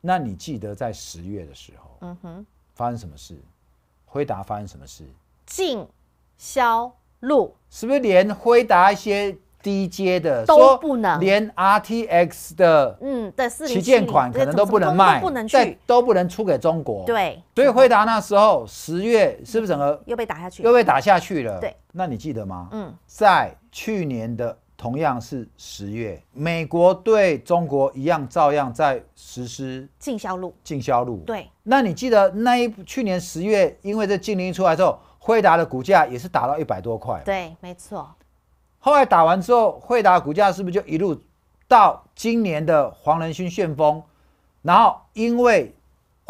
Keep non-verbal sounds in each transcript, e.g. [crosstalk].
那你记得在十月的时候，嗯哼，发生什么事？辉达发生什么事？进销路是不是连辉达一些低阶的都不能，连 RTX 的嗯的旗舰款可能都不能卖，不能去都不能出给中国。对，所以辉达那时候十月是不是整个又被打下去，又被打下去了？对，那你记得吗？嗯，在去年的。同样是十月，美国对中国一样，照样在实施禁销路。禁销路。对，那你记得那一去年十月，因为这禁令出来之后，惠达的股价也是打到一百多块。对，没错。后来打完之后，惠达股价是不是就一路到今年的黄仁勋旋风？然后因为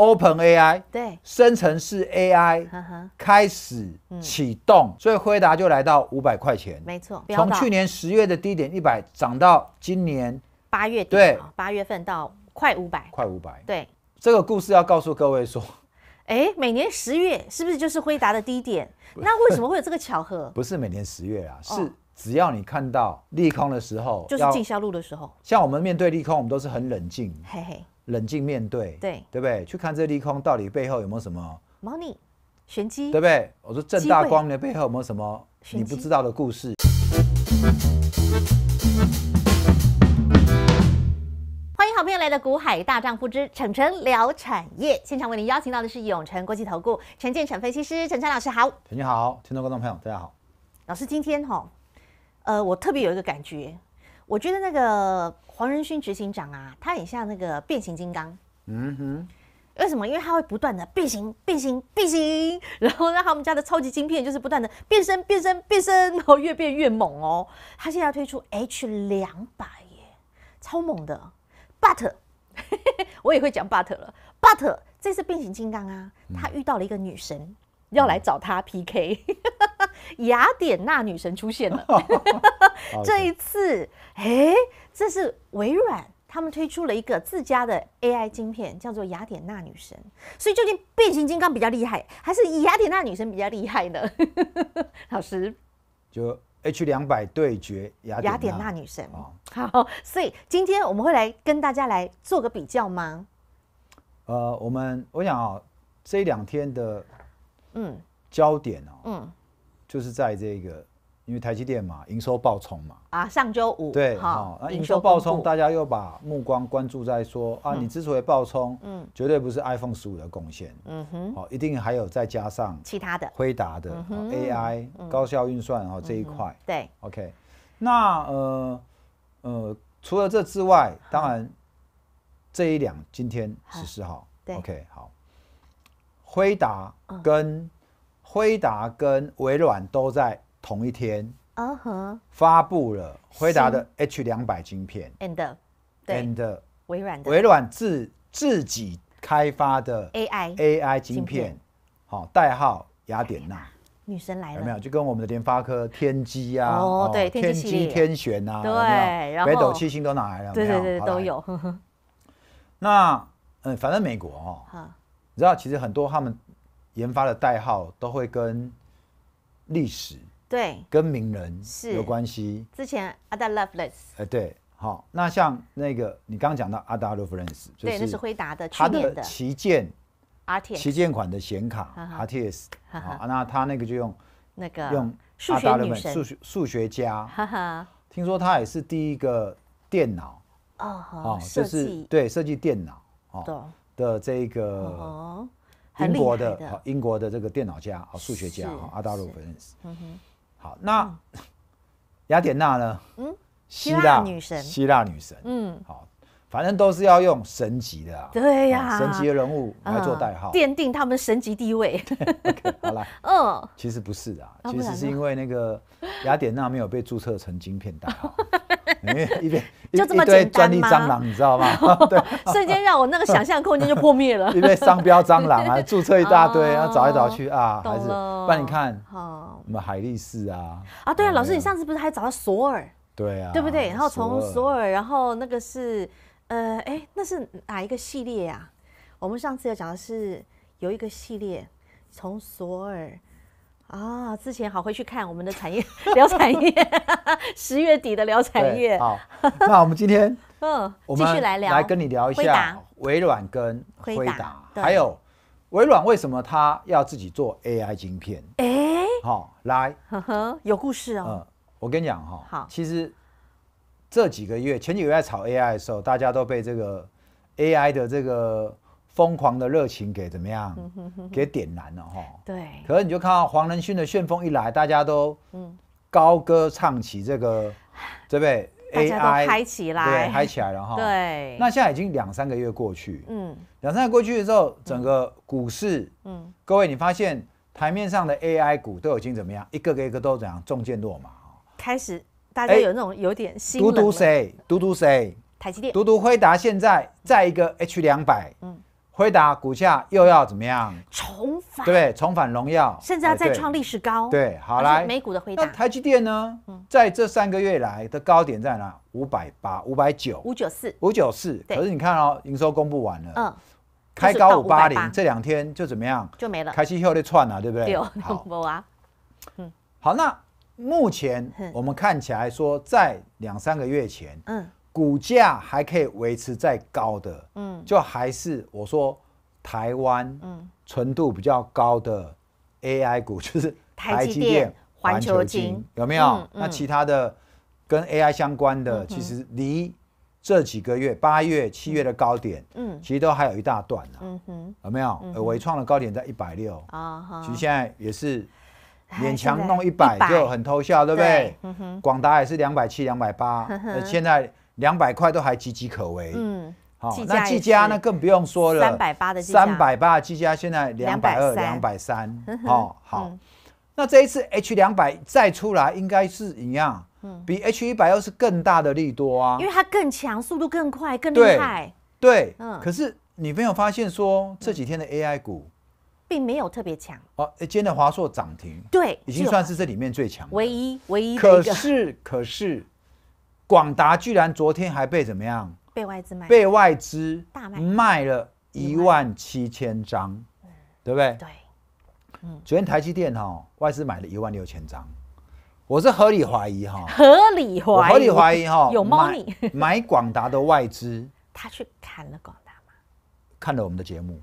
Open AI 对生成式 AI [laughs] 开始启动，所以辉达就来到五百块钱，没错。从去年十月的低点一百涨到今年八月底，对，八月份到快五百，快五百。对，这个故事要告诉各位说，哎，每年十月是不是就是辉达的低点？[laughs] 那为什么会有这个巧合？[laughs] 不是每年十月啊，是只要你看到利空的时候，就是进销路的时候。像我们面对利空，我们都是很冷静。嘿嘿。冷静面对，对对不对？去看这利空到底背后有没有什么猫腻、玄机，对不对？我说正大光明的背后有没有什么你不知道的故事？欢迎好朋友来到《股海大丈夫之晨晨聊产业》，现场为您邀请到的是永诚国际投顾陈建成分析师陈晨老师，好，陈你好，听众观众朋友大家好，老师今天哦，呃，我特别有一个感觉，我觉得那个。黄仁勋执行长啊，他很像那个变形金刚。嗯哼，为什么？因为他会不断的变形、变形、变形，然后让他们家的超级晶片就是不断的变身、变身、变身，然后越变越猛哦。他现在要推出 H 两百耶，超猛的。But，[laughs] 我也会讲 But 了。But 这次变形金刚啊，他遇到了一个女神。要来找他 PK，[laughs] 雅典娜女神出现了。[laughs] [laughs] 这一次，哎，这是微软他们推出了一个自家的 AI 晶片，叫做雅典娜女神。所以，究竟变形金刚比较厉害，还是雅典娜女神比较厉害呢？老师，就 H 两百对决雅雅典娜女神。好，所以今天我们会来跟大家来做个比较吗？呃，我们我想啊，这两天的。嗯，焦点哦，嗯，就是在这个，因为台积电嘛，营收爆冲嘛，啊，上周五对，好，那营收爆冲，大家又把目光关注在说，啊，你之所以爆冲，嗯，绝对不是 iPhone 十五的贡献，嗯哼，哦，一定还有再加上其他的，辉达的 AI 高效运算哦这一块，对，OK，那呃呃，除了这之外，当然这一两今天十四号，对，OK，好。辉达跟辉达跟微软都在同一天发布了辉达的 H 两百晶片，and，and 微软微软自自己开发的 AI AI 晶片，好代号雅典娜，女神来了有没有？就跟我们的联发科天机呀，哦对，天机天玄啊，对，北斗七星都拿来了，对对对都有。那嗯，反正美国哦。知道，其实很多他们研发的代号都会跟历史、对、跟名人是有关系。之前 Ada Lovelace，哎，对，好，那像那个你刚刚讲到 Ada Lovelace，对，那是惠达的，他的旗舰，RTX 旗舰款的显卡，RTX，好，那他那个就用那个用数学女神、数学数学家，哈哈，听说他也是第一个电脑，哦，就是对设计电脑，哦。的这个英国的英国的这个电脑家啊，数学家啊，阿达鲁不认识。嗯哼，好，那雅典娜呢？嗯，希腊女神，希腊女神。嗯，好，反正都是要用神级的啊。对呀，神级的人物来做代号，奠定他们神级地位。[laughs] 好了，[laughs] 嗯，其实不是啊，其实是因为那个雅典娜没有被注册成晶片代号。[laughs] 里面一边就这么简单专利蟑螂，你知道吗？[laughs] [laughs] 对，瞬间让我那个想象空间就破灭了。[laughs] 因为商标蟑螂啊，注册一大堆，要找来找去啊，还是然你看，哈，什么海力士啊？啊，对啊，老师，你上次不是还找到索尔？对啊，对不对？然后从索尔，然后那个是，呃，哎，那是哪一个系列呀？我们上次有讲的是有一个系列，从索尔。啊，之前好会去看我们的产业，聊产业，[laughs] 十月底的聊产业。好，那我们今天嗯，继续来聊，来跟你聊一下微软跟回答，还有微软为什么他要自己做 AI 晶片？哎，好，来，呵呵，有故事哦。嗯，我跟你讲哈，好，其实这几个月，前几个月炒 AI 的时候，大家都被这个 AI 的这个。疯狂的热情给怎么样？给点燃了哈。对。可是你就看到黄仁勋的旋风一来，大家都高歌唱起这个，对不对？大家嗨起来，对，嗨起来了哈。对。那现在已经两三个月过去，嗯，两三个月过去的时候，整个股市，嗯，各位你发现台面上的 AI 股都已经怎么样？一个个一个都怎样？中箭落马开始大家有那种有点心。嘟嘟谁？嘟嘟谁？台积电。嘟嘟辉达现在在一个 H 两百，嗯。回答股价又要怎么样？重返对，重返荣耀，甚至要再创历史高。对，好来美股的回答。那台积电呢？在这三个月来的高点在哪？五百八、五百九、五九四、五九四。可是你看哦，营收公布完了，嗯，开高五八零，这两天就怎么样？就没了，开新后列串了，对不对？[laughs] 有好啊，嗯，好。那目前我们看起来说，在两三个月前，嗯。股价还可以维持在高的，嗯，就还是我说台湾嗯纯度比较高的 AI 股，[laughs] 就是台积电、环球金有没有？那其他的跟 AI 相关的，其实离这几个月八月、七月的高点，嗯，其实都还有一大段呢。嗯哼，有没有？呃，伟创的高点在一百六啊，其实现在也是勉强弄一百就很偷笑，对不对？嗯哼，广达也是两百七、两百八，现在。两百块都还岌岌可危，嗯，好，那技嘉呢更不用说了，三百八的技嘉，三百八技嘉现在两百二两百三，好好，那这一次 H 两百再出来应该是一样，嗯，比 H 一百又是更大的利多啊，因为它更强，速度更快，更厉害，对，嗯，可是你没有发现说这几天的 AI 股并没有特别强，哦，今天的华硕涨停，对，已经算是这里面最强，唯一唯一，可是可是。广达居然昨天还被怎么样？被外资卖，被外资大卖卖了一万七千张，对不对？对，嗯，昨天台积电哈外资买了一万六千张，我是合理怀疑哈，合理怀疑，合理怀疑哈有猫腻，[laughs] 买广达的外资，他去砍了广达吗？看了我们的节目，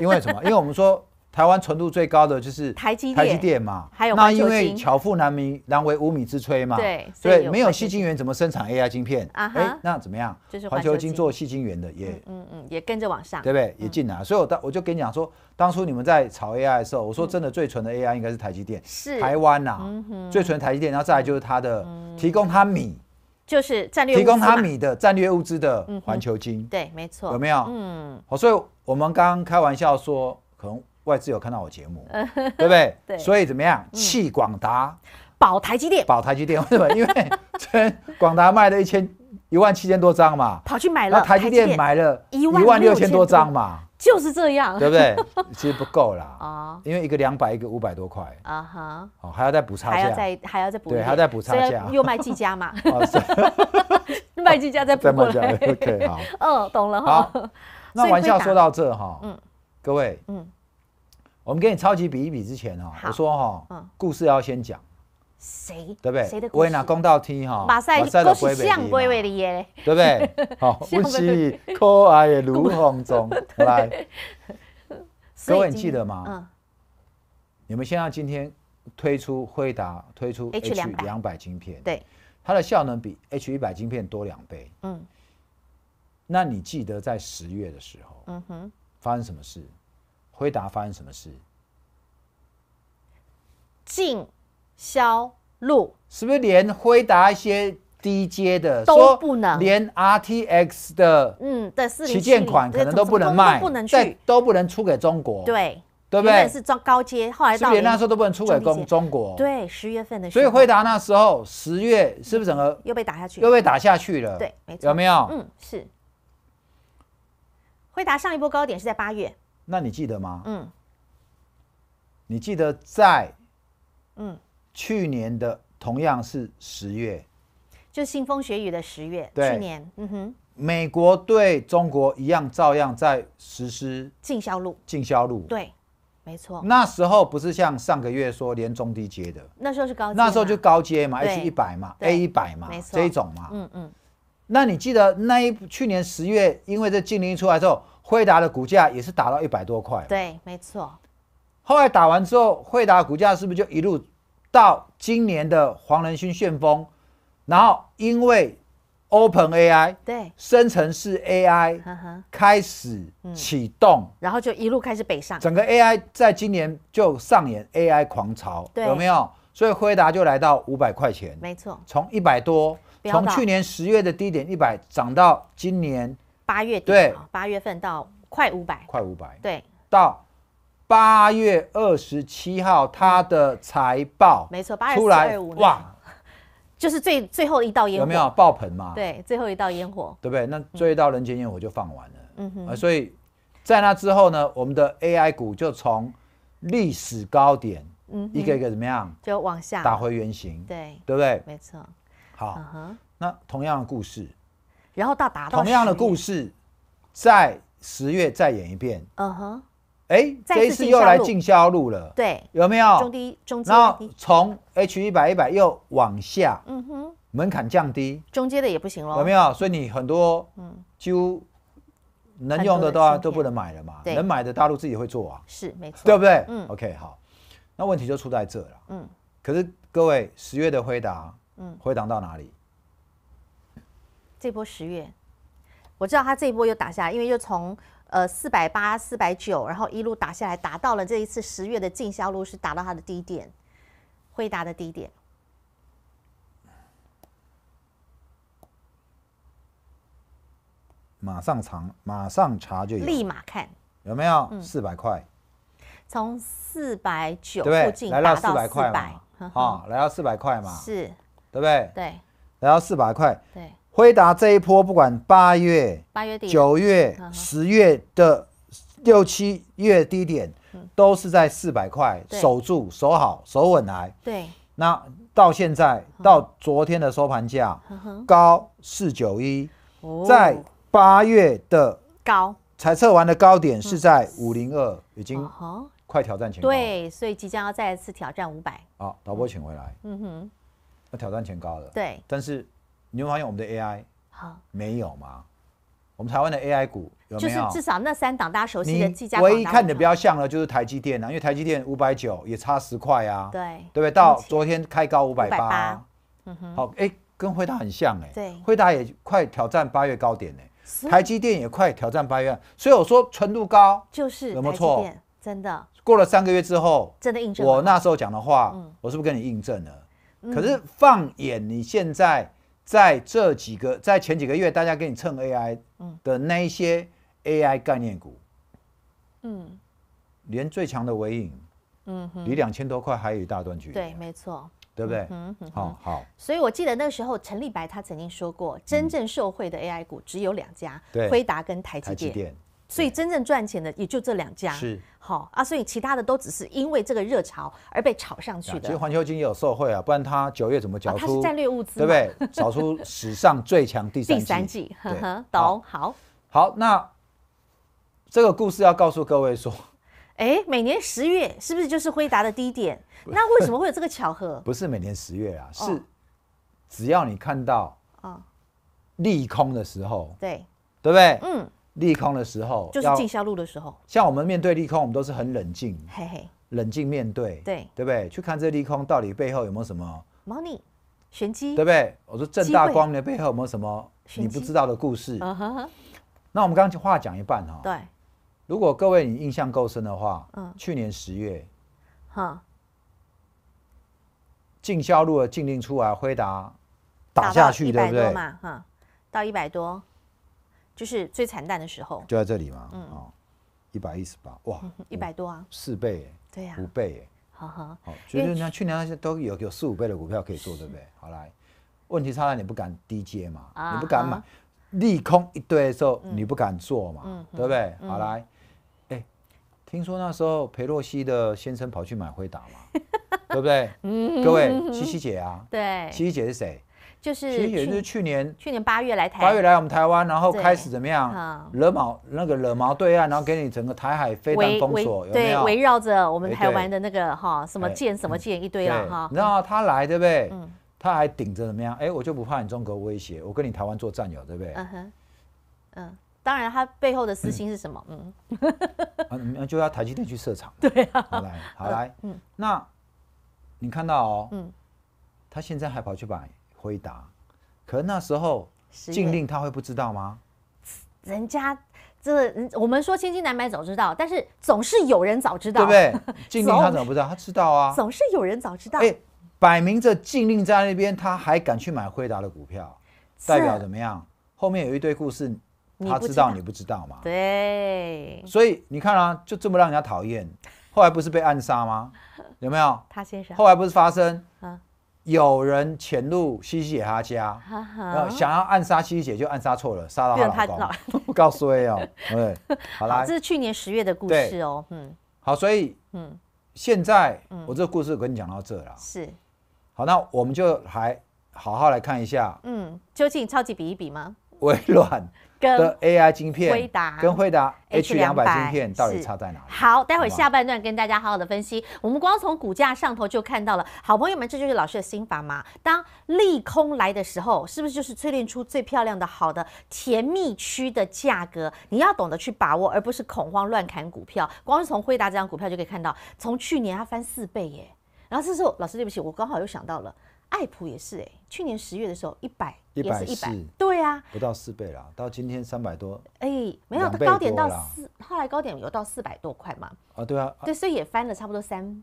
因为什么？因为我们说。台湾纯度最高的就是台积电，台积电嘛，还有那因为巧妇难为难为无米之炊嘛，对以没有细晶圆怎么生产 AI 晶片啊？哎，那怎么样？就是环球晶做细晶圆的也，嗯嗯，也跟着往上，对不对？也进来。所以我当我就跟你讲说，当初你们在炒 AI 的时候，我说真的最纯的 AI 应该是台积电，是台湾呐，最纯台积电，然后再来就是它的提供它米，就是战略提供它米的战略物资的环球晶，对，没错，有没有？嗯，好，所以我们刚刚开玩笑说可能。外资有看到我节目，[laughs] 对不 [laughs] 对？所以怎么样？弃广达，保台积电。保台积电为什么？因为 [laughs] 广达卖了一千一万七千多张嘛，跑去买了。台积电买了一万六千多张嘛，就是这样，对不对？其实不够啦，啊，因为一个两百，一个五百多块，啊哈，哦，还要再补差价，还要再还要再补，对，还要再补差价，又卖技嘉嘛，卖技嘉再补差价，OK，好，嗯，懂了哈。那玩笑说到这哈，嗯，各位，嗯。我们跟你超级比一比之前哦，我说哈，故事要先讲，谁对不对？我也拿公道听哈。马赛马赛的龟背的耶，对不对？[laughs] 好，不是可爱的卢红中，[laughs] 来，各位你记得吗？你们现在今天推出惠达推出 H 两百晶片，对，它的效能比 H 一百晶片多两倍。嗯，那你记得在十月的时候，嗯哼，发生什么事？辉达发生什么事？进销路是不是连辉达一些低阶的都不能，连 RTX 的嗯的旗舰款可能都不能卖，都不能去，都不能出给中国，对对不对？是装高阶，后来是不是那时候都不能出给中中国？对，十月份的，候，所以辉达那时候十月是不是整个又被打下去，又被打下去了？对，没错，有没有？嗯，是。辉达上一波高点是在八月。那你记得吗？嗯，你记得在嗯去年的同样是十月，就腥风血雨的十月，去年，嗯哼，美国对中国一样照样在实施禁销路，禁销路，对，没错。那时候不是像上个月说连中低阶的，那时候是高，那时候就高阶嘛，H 一百嘛，A 一百嘛，这一种嘛，嗯嗯。那你记得那一去年十月，因为这禁令一出来之后。惠达的股价也是打到一百多块，对，没错。后来打完之后，惠达股价是不是就一路到今年的黄仁勋旋风？然后因为 Open AI 对生成式 AI 开始启动，然后就一路开始北上，整个 AI 在今年就上演 AI 狂潮，有没有？所以惠达就来到五百块钱，没错，从一百多，从去年十月的低点一百涨到今年。八月底，八月份到快五百，快五百，对，到八月二十七号，他的财报没错，出来哇，[laughs] 就是最最后一道烟火有没有爆盆嘛？对，最后一道烟火，对不对？那最后一道人间烟火就放完了，嗯哼，所以在那之后呢，我们的 AI 股就从历史高点，嗯，一个一个怎么样，就往下打回原形，对，对不对？没错，好，那同样的故事。然后到达同样的故事，在十月再演一遍。嗯哼，哎，这一次又来进销路了。对，有没有中低中间？那从 H 一百一百又往下。嗯哼，门槛降低，中间的也不行了。有没有？所以你很多嗯，就能用的都都不能买了嘛。能买的大陆自己会做啊。是，没错，对不对？嗯，OK，好。那问题就出在这了。嗯，可是各位十月的回答，嗯，回答到哪里？这波十月，我知道他这波又打下来，因为又从呃四百八、四百九，然后一路打下来，达到了这一次十月的进销路是达到它的低点，会达的低点。马上查，马上查就有，立马看有没有四百块。从四百九附近来到四百块嘛，啊，来到四百块嘛，是，对不对？对，来到四百块，对。回答这一波，不管八月、八月底、九月、十月的六七月低点，都是在四百块，守住、守好、守稳来。对，那到现在到昨天的收盘价，高四九一，在八月的高，才测完的高点是在五零二，已经快挑战前高。对，所以即将要再次挑战五百。好，导播请回来。嗯哼，要挑战前高了。对，但是。你会发现我们的 AI 好没有吗？我们台湾的 AI 股有没有？至少那三档大家熟悉的，唯一看的比较像的就是台积电了。因为台积电五百九也差十块啊，对对不对？到昨天开高五百八，嗯哼，好，哎，跟惠达很像哎，对，惠达也快挑战八月高点哎，台积电也快挑战八月，所以我说纯度高就是没错，真的。过了三个月之后，真的印证我那时候讲的话，我是不是跟你印证了？可是放眼你现在。在这几个，在前几个月，大家跟你蹭 AI 的那些 AI 概念股，嗯，连最强的尾影，嗯哼，离两千多块还有一大段距离。对，没错，对不对？嗯哼好，好。所以我记得那时候陈立白他曾经说过，真正受惠的 AI 股只有两家：辉达跟台积电。所以真正赚钱的也就这两家，是好啊，所以其他的都只是因为这个热潮而被炒上去的。所以环球金也有受贿啊，不然他九月怎么缴出战略物资？对不对？找出史上最强第三季，[laughs] 懂好？好，那这个故事要告诉各位说，[laughs] 哎，每年十月是不是就是辉达的低点？那为什么会有这个巧合？[laughs] 不是每年十月啊，是只要你看到啊，利空的时候，对对不对？嗯。利空的时候，就是进销路的时候。像我们面对利空，我们都是很冷静，嘿嘿，冷静面对，对对不对？去看这利空到底背后有没有什么猫腻、玄机，对不对？我说正大光明的背后有没有什么你不知道的故事？那我们刚刚话讲一半哈，对。如果各位你印象够深的话，嗯，去年十月，哈，进销路的禁令出来，回答打下去，对不对嘛？哈，到一百多。就是最惨淡的时候，就在这里嘛，嗯，哦，一百一十八，哇，[laughs] 一百多啊，四倍，对呀，五倍，哈哈，所以就是讲去年那些都有有四五倍的股票可以做，对不对？[laughs] 好来，问题差在你不敢低阶嘛，你不敢买，利空一堆的时候，你不敢做嘛，对不对？好来，哎，听说那时候裴洛西的先生跑去买辉达嘛，[laughs] 对不对？嗯，各位，七七姐啊，对，七七姐是谁？其实也就是去年，去年八月来台，八月来我们台湾，然后开始怎么样，惹毛那个惹毛对岸，然后给你整个台海非常封锁，对，围绕着我们台湾的那个哈什么舰什么舰一堆了哈。然后他来对不对？嗯，他还顶着怎么样？哎，我就不怕你中国威胁，我跟你台湾做战友对不对？嗯哼，嗯，当然他背后的私心是什么？嗯，[laughs] 就要台积电去设厂。[laughs] 对啊，好来，好来，嗯，那你看到哦，嗯，他现在还跑去把。回答。可是那时候禁令他会不知道吗？人家这我们说千金难买早知道，但是总是有人早知道，对不对？[laughs] 禁令他怎么不知道？他知道啊，总是有人早知道。哎，摆明着禁令在那边，他还敢去买辉达的股票，代表怎么样？后面有一堆故事，他知道你不知道吗？对，所以你看啊，就这么让人家讨厌，后来不是被暗杀吗？有没有？[laughs] 他先生。后来不是发生。有人潜入西西姐她家，想要暗杀西西姐，就暗杀错了，杀了老公。[laughs] 告诉我哦，对，好啦，这是去年十月的故事哦，嗯。好，所以嗯，现在我这个故事跟你讲到这了，是。好，那我们就还好好来看一下，嗯，究竟超级比一比吗？微软。跟 AI 晶片，跟惠达 H 两百晶片到底差在哪里？好，待会下半段跟大家好好的分析。我们光从股价上头就看到了，好朋友们，这就是老师的心法吗？当利空来的时候，是不是就是淬炼出最漂亮的好的甜蜜区的价格？你要懂得去把握，而不是恐慌乱砍股票。光是从惠达这张股票就可以看到，从去年它翻四倍耶。然后这时候，老师对不起，我刚好又想到了。爱普也是哎，去年十月的时候一百，也是一百，对啊，不到四倍啦，到今天三百多，哎，没有高点到四，后来高点有到四百多块嘛，啊对啊，对，所以也翻了差不多三。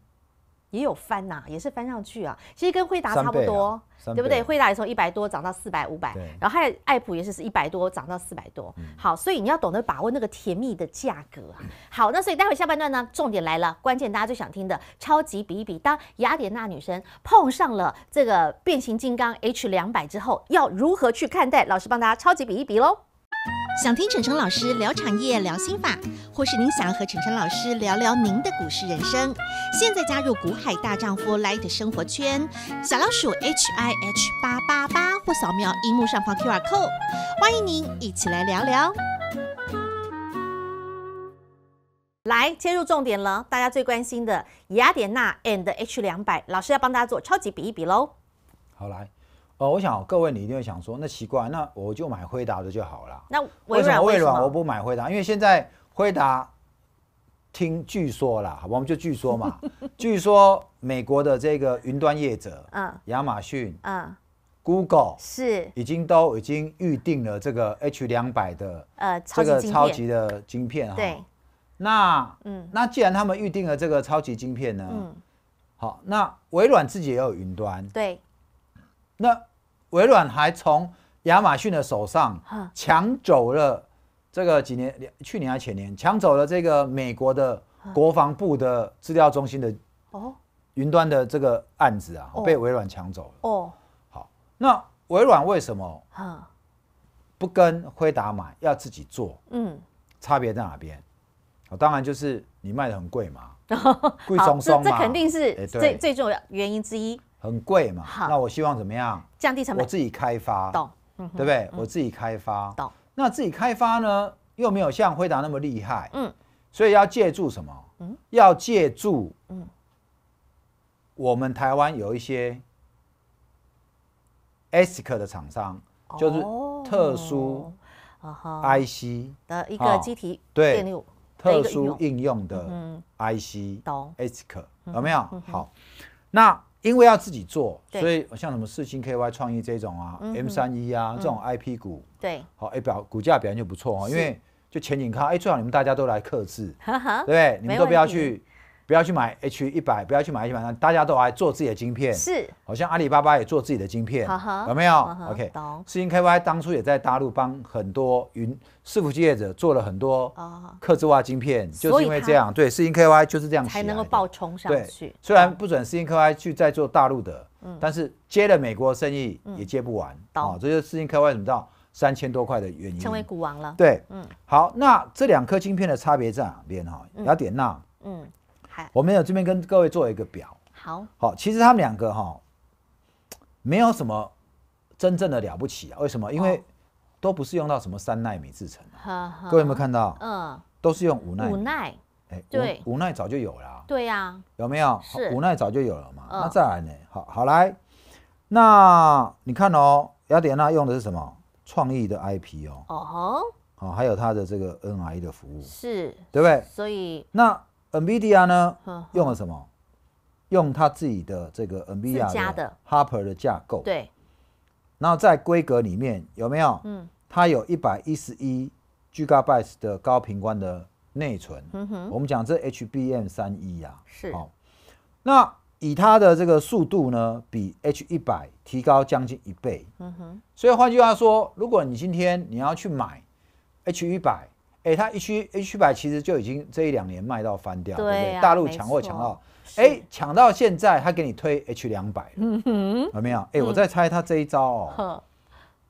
也有翻呐，也是翻上去啊，其实跟惠达差不多，对不对？惠达也从一百多涨到四百、五百，然后还有爱普也是是一百多涨到四百多。好，所以你要懂得把握那个甜蜜的价格啊。好，那所以待会下半段呢，重点来了，关键大家最想听的，超级比一比，当雅典娜女神碰上了这个变形金刚 H 两百之后，要如何去看待？老师帮大家超级比一比喽。想听陈晨老师聊产业、聊心法，或是您想和陈晨老师聊聊您的股市人生，现在加入“股海大丈夫”来的生活圈，小老鼠 h i h 八八八或扫描荧幕上方 Q R code，欢迎您一起来聊聊。来切入重点了，大家最关心的雅典娜 and H 两百，老师要帮大家做超级比一比喽。好来。哦，我想各位你一定会想说，那奇怪，那我就买辉达的就好了。那为什么？微软我不买辉达，因为现在辉达听据说啦，好吧，我们就据说嘛，[laughs] 据说美国的这个云端业者，嗯，亚马逊，嗯，Google 是已经都已经预定了这个 H 两百的，呃，这个超级的晶片哈。对，那嗯，那既然他们预定了这个超级晶片呢，嗯，好，那微软自己也有云端，对，那。微软还从亚马逊的手上抢走了这个几年，去年还前年抢走了这个美国的国防部的资料中心的哦云端的这个案子啊，被微软抢走了。哦，好，那微软为什么不跟辉达买，要自己做？嗯，差别在哪边？哦，当然就是你卖的很贵嘛，[laughs] 贵松松嘛。这肯定是最最重要原因之一。很贵嘛，那我希望怎么样？降低成本，我自己开发，懂，对不对？我自己开发，懂。那自己开发呢，又没有像辉达那么厉害，嗯，所以要借助什么？嗯，要借助，嗯，我们台湾有一些 ASIC 的厂商，就是特殊 IC 的一个机体电路，特殊应用的 IC，懂 ASIC 有没有？好，那。因为要自己做，所以像什么四星 KY 创意这种啊，M 三一啊这种 IP 股，对，好哎表股价表现就不错哦，因为就前景看，哎最好你们大家都来克制，对对？你们都不要去。不要去买 H 一百，不要去买 H 一百，大家都来做自己的晶片，是，好像阿里巴巴也做自己的晶片，有没有？OK，四星 KY 当初也在大陆帮很多云伺服器业者做了很多刻字化晶片，就是因为这样，对，四星 KY 就是这样才能够爆冲上去。虽然不准四星 KY 去再做大陆的，但是接了美国生意也接不完，哦，这就是四星 KY 怎么到三千多块的原因。成为股王了，对，嗯，好，那这两颗晶片的差别在哪边哈？雅典娜，嗯。我们有这边跟各位做一个表，好，好，其实他们两个哈，没有什么真正的了不起啊，为什么？因为都不是用到什么三纳米制成，各位有没有看到？嗯，都是用五奈五奈，哎，对，五奈早就有了，对呀，有没有？是五奈早就有了嘛？那再来呢？好，好来，那你看哦，雅典娜用的是什么创意的 IP 哦？哦吼，好，还有它的这个 NRE 的服务，是，对不对？所以那。NVIDIA 呢用了什么？用他自己的这个 NVIDIA 的 Hopper 的架构。对。然后在规格里面有没有？嗯，它有 111GB g 的高频宽的内存。嗯哼。我们讲这 HBM 三一呀。是。那以它的这个速度呢，比 H 一百提高将近一倍。嗯哼。所以换句话说，如果你今天你要去买 H 一百。一它 H H 百其实就已经这一两年卖到翻掉，对不对？大陆抢货抢到，哎，抢到现在他给你推 H 两百，有没有？哎，我在猜他这一招哦，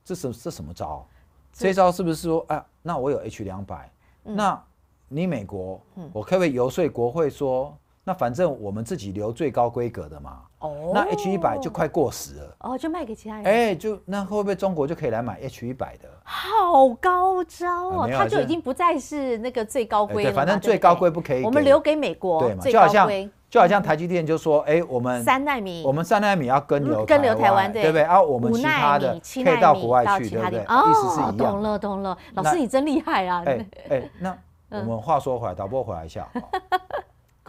这什这什么招？这招是不是说，哎，那我有 H 两百，那你美国，我可不可以游说国会说？那反正我们自己留最高规格的嘛。哦。那 H 一百就快过时了。哦，就卖给其他人。哎，就那会不会中国就可以来买 H 一百的？好高招啊！它就已经不再是那个最高规了。反正最高规不可以。我们留给美国。对嘛？就好像就好像台积电就说：“哎，我们三纳米，我们三纳米要跟留跟留台湾，对不对？”然后我们其他的可以到国外去，对不对？意思是一样。懂了，懂了。老师你真厉害啊！哎哎，那我们话说回来，导播回来一下。[laughs]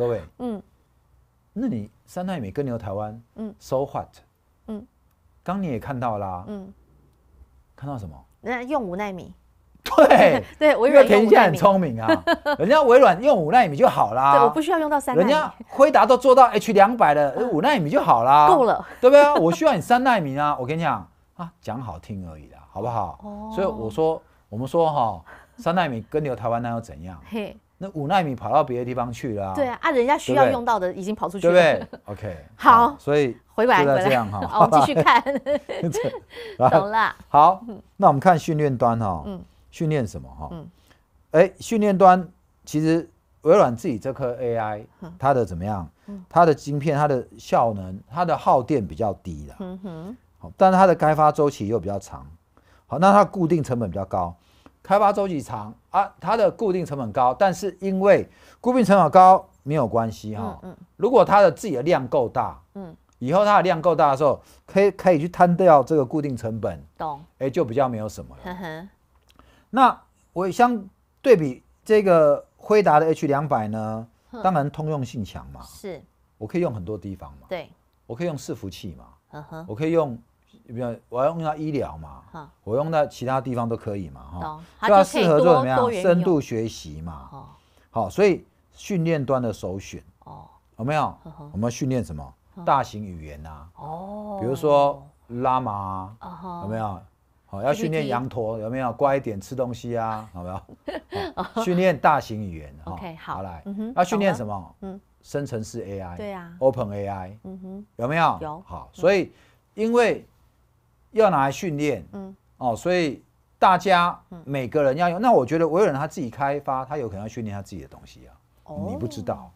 各位，嗯，那你三纳米跟牛台湾，嗯，so w h a t 嗯，刚你也看到啦，嗯，看到什么？那用五纳米？对，[laughs] 对，微软天下很聪明啊，[laughs] 人家微软用五纳米就好啦，对，我不需要用到三，人家辉达都做到 H 两百了，五纳米就好啦。够了，对不对啊？我需要你三纳米啊，我跟你讲啊，讲好听而已啦，好不好？哦，所以我说，我们说哈，三纳米跟牛台湾那又怎样？嘿。那五纳米跑到别的地方去了。对啊，人家需要用到的已经跑出去了。对，[laughs] OK。好，所以回来，回来这样哈。好，[laughs] 我们继续看。[laughs] 懂了。好，那我们看训练端哈。嗯。训练什么哈？嗯。哎，训练端其实微软自己这颗 AI，它的怎么样？它的晶片，它的效能，它的耗电比较低的。嗯哼。好，但是它的开发周期又比较长。好，那它固定成本比较高。开发周期长啊，它的固定成本高，但是因为固定成本高没有关系哈。嗯嗯。如果它的自己的量够大，嗯，以后它的量够大的时候，可以可以去摊掉这个固定成本。懂。哎，就比较没有什么了。哼哼。那我相对比这个辉达的 H 两百呢？当然通用性强嘛。是。我可以用很多地方嘛。对。我可以用伺服器嘛。哼哼。我可以用。比如我要用到医疗嘛，我用到其他地方都可以嘛，哈，就要适合做怎么样深度学习嘛，好，所以训练端的首选，哦，有没有？我们要训练什么？大型语言啊，哦，比如说拉马有没有？好，要训练羊驼，有没有？乖一点，吃东西啊，有没有？[laughs] 训练大型语言，[laughs] OK，好，来，要训练什么？嗯，生成式 AI，对啊 o p e n a i 嗯哼，有没有？有，好，所以因为。要拿来训练，嗯，哦，所以大家每个人要用。那我觉得，有人他自己开发，他有可能要训练他自己的东西啊。哦，你不知道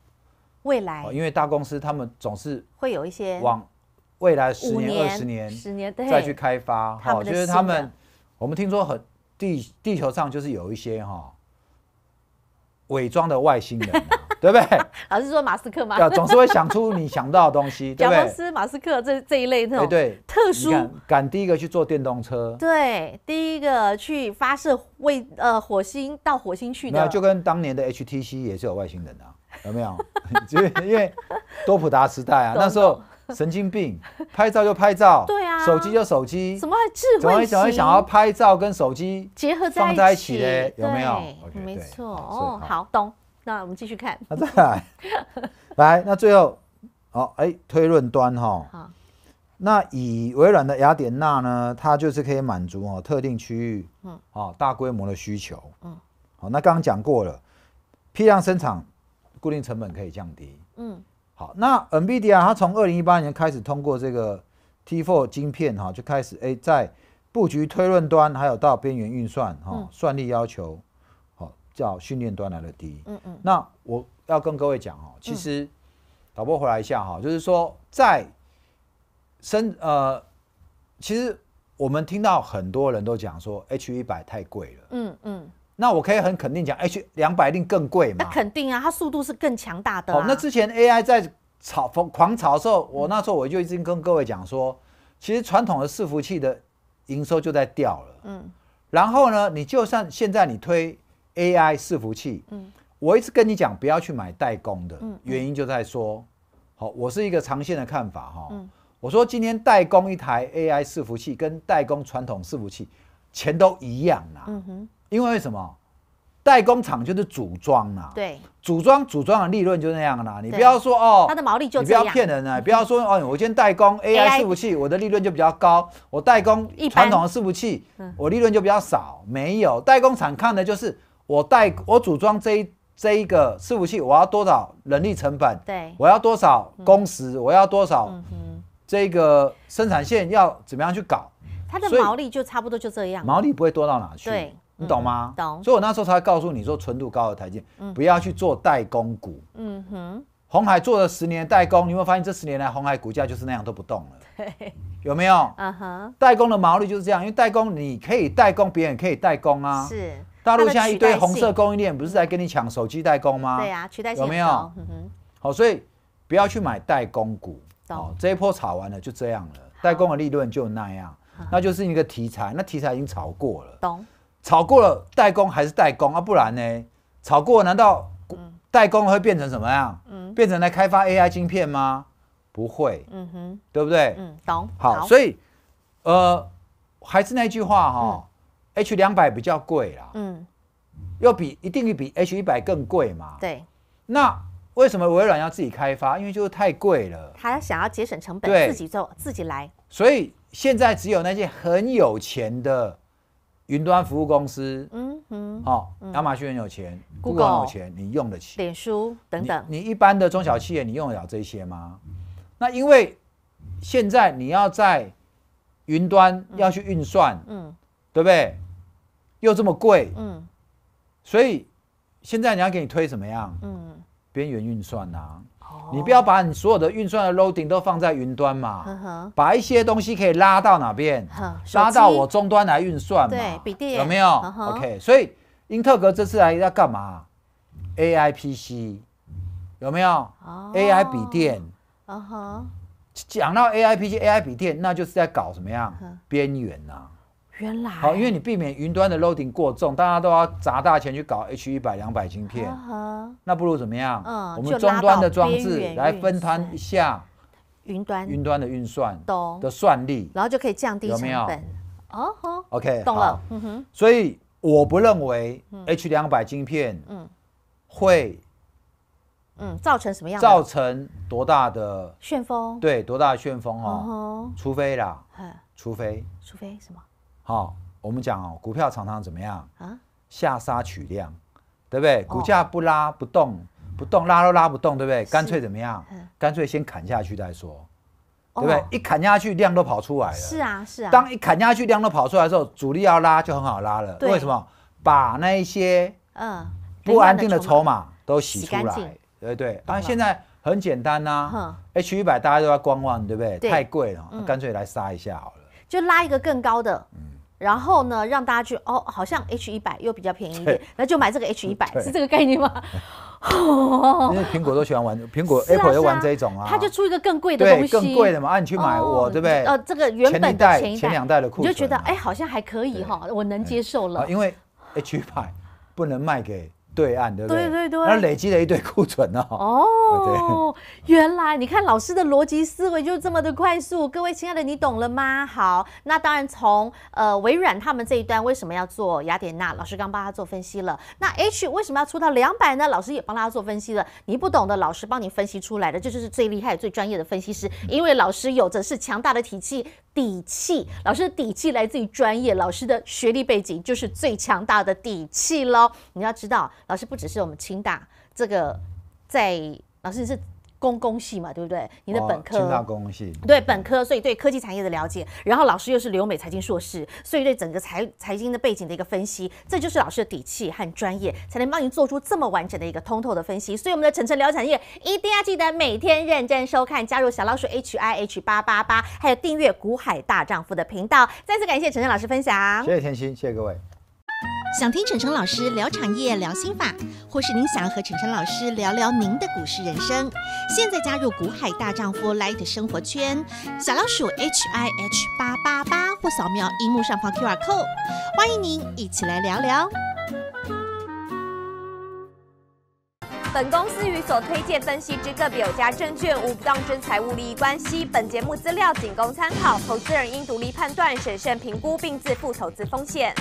未来，因为大公司他们总是会有一些往未来十年、二十年、十年再去开发。哦，就是他们，我们听说很地地球上就是有一些哈伪装的外星人。[laughs] 对不对？[laughs] 老师说马斯克嘛，要总是会想出你想到的东西，[laughs] 对不对？贾斯马斯克这这一类那种特殊，敢第一个去坐电动车，对，第一个去发射为呃火星到火星去的，就跟当年的 HTC 也是有外星人的，有没有？因 [laughs] 为因为多普达时代啊，那时候神经病，拍照就拍照，对啊，手机就手机，怎么还智怎么一想想要拍照跟手机结合放在一起嘞？有没有？没错哦，好懂。那我们继续看，那再来，[laughs] 来，那最后，好，哎，推论端哈，那以微软的雅典娜呢，它就是可以满足哦特定区域，嗯，啊，大规模的需求，嗯，好，那刚刚讲过了，批量生产，固定成本可以降低，嗯，好，那 NVIDIA 它从二零一八年开始通过这个 T4 晶片哈，就开始哎，在布局推论端，还有到边缘运算哈，算力要求。叫训练端来的低，嗯嗯。那我要跟各位讲哦，其实导播回来一下哈，就是说在升呃，其实我们听到很多人都讲说 H 一百太贵了，嗯嗯。那我可以很肯定讲，H 两百一定更贵嘛，那肯定啊，它速度是更强大的。那之前 AI 在炒疯狂炒的时候，我那时候我就已经跟各位讲说，其实传统的伺服器的营收就在掉了，嗯。然后呢，你就算现在你推。AI 伺服器，嗯，我一直跟你讲不要去买代工的，嗯，原因就在说，好，我是一个长线的看法哈，嗯，我说今天代工一台 AI 伺服器跟代工传统伺服器，钱都一样啦，嗯哼，因为为什么代工厂就是组装呐，对，组装组装的利润就那样啦，你不要说哦，它的毛利就，你不要骗人啊，不要说哦，我今天代工 AI 伺服器，我的利润就比较高，我代工传统的伺服器，我利润就比较少，没有，代工厂看的就是。我代我组装这一这一个伺服器，我要多少人力成本？对，我要多少工时？我要多少？这个生产线要怎么样去搞？它的毛利就差不多就这样，毛利不会多到哪去。对，你懂吗？懂。所以我那时候才会告诉你，说纯度高的台积，不要去做代工股。嗯哼，红海做了十年代工，你有没有发现这十年来红海股价就是那样都不动了？[laughs] 有没有？嗯哼，代工的毛利就是这样，因为代工你可以代工，别人可以代工啊。是。大陆现在一堆红色供应链，不是在跟你抢手机代工吗？对呀，有没有？好，所以不要去买代工股。懂，这一波炒完了，就这样了。代工的利润就那样，那就是一个题材。那题材已经炒过了，懂？炒过了，代工还是代工啊？不然呢？炒过难道代工会变成什么样？变成来开发 AI 晶片吗？不会，嗯哼，对不对？懂？好，所以，呃，还是那句话哈。H 两百比较贵啦，嗯，要比一定比 H 一百更贵嘛。对，那为什么微软要自己开发？因为就是太贵了。他想要节省成本，自己做，自己来。所以现在只有那些很有钱的云端服务公司，嗯哼，哦，亚马逊很有钱，谷歌很有钱，你用得起。脸书等等，你一般的中小企业，你用得了这些吗？那因为现在你要在云端要去运算，嗯，对不对？又这么贵，嗯，所以现在你要给你推什么样？嗯，边缘运算呐，你不要把你所有的运算的 loading 都放在云端嘛，把一些东西可以拉到哪边？拉到我终端来运算嘛，有没有？OK，所以英特格这次来要干嘛？AI PC 有没有？a i 笔电，讲到 AI PC、AI 笔电，那就是在搞什么样？边缘呐。原来好，因为你避免云端的 loading 过重，大家都要砸大钱去搞 H 一百、两百晶片，那不如怎么样？嗯，我们终端的装置来分摊一下云端云端的运算的算力，然后就可以降低成本。哦 o k 懂了。嗯哼，所以我不认为 H 两百晶片嗯会嗯造成什么样？造成多大的旋风？对，多大的旋风？哦除非啦，除非除非什么？好，我们讲哦，股票常常怎么样啊？下杀取量，对不对？股价不拉不动，不动拉都拉不动，对不对？干脆怎么样？干脆先砍下去再说，对不对？一砍下去，量都跑出来了。是啊，是啊。当一砍下去，量都跑出来的时候，主力要拉就很好拉了。为什么？把那些嗯不安定的筹码都洗出来，对对。当然现在很简单呐，H 一百大家都要观望，对不对？太贵了，干脆来杀一下好了，就拉一个更高的。然后呢，让大家去哦，好像 H 一百又比较便宜一点，那就买这个 H 一百，是这个概念吗？哦，[laughs] 因为苹果都喜欢玩苹果，[laughs] Apple 又玩这一种啊，他就出一个更贵的东西，更贵的嘛，那你去买我对不对？呃，这个原本代前两代的库你就觉得哎，好像还可以哈，我能接受了，因为 H 一百不能卖给。对岸，对对对对，那累积了一堆库存哦。哦，[laughs] 原来你看老师的逻辑思维就这么的快速。各位亲爱的，你懂了吗？好，那当然从呃微软他们这一端为什么要做雅典娜，老师刚帮他做分析了。那 H 为什么要出到两百呢？老师也帮他做分析了。你不懂的，老师帮你分析出来的，这就是最厉害、最专业的分析师。因为老师有着是强大的体气，底气，老师的底气来自于专业，老师的学历背景就是最强大的底气喽。你要知道。老师不只是我们清大这个，在老师是公共系嘛，对不对？你的本科清大公共系，对本科，所以对科技产业的了解，然后老师又是留美财经硕士，所以对整个财财经的背景的一个分析，这就是老师的底气和专业，才能帮您做出这么完整的一个通透的分析。所以我们的晨晨聊产业一定要记得每天认真收看，加入小老鼠 h i h 八八八，还有订阅古海大丈夫的频道。再次感谢晨晨老师分享，谢谢天心，谢谢各位。想听陈晨老师聊产业、聊心法，或是您想和陈晨老师聊聊您的股市人生，现在加入“股海大丈夫 ”light 生活圈，小老鼠 h i h 八八八或扫描荧幕上方 QR code，欢迎您一起来聊聊。本公司与所推荐分析之个别有价证券无不当之财务利益关系，本节目资料仅供参考，投资人应独立判断、审慎评估并自负投资风险。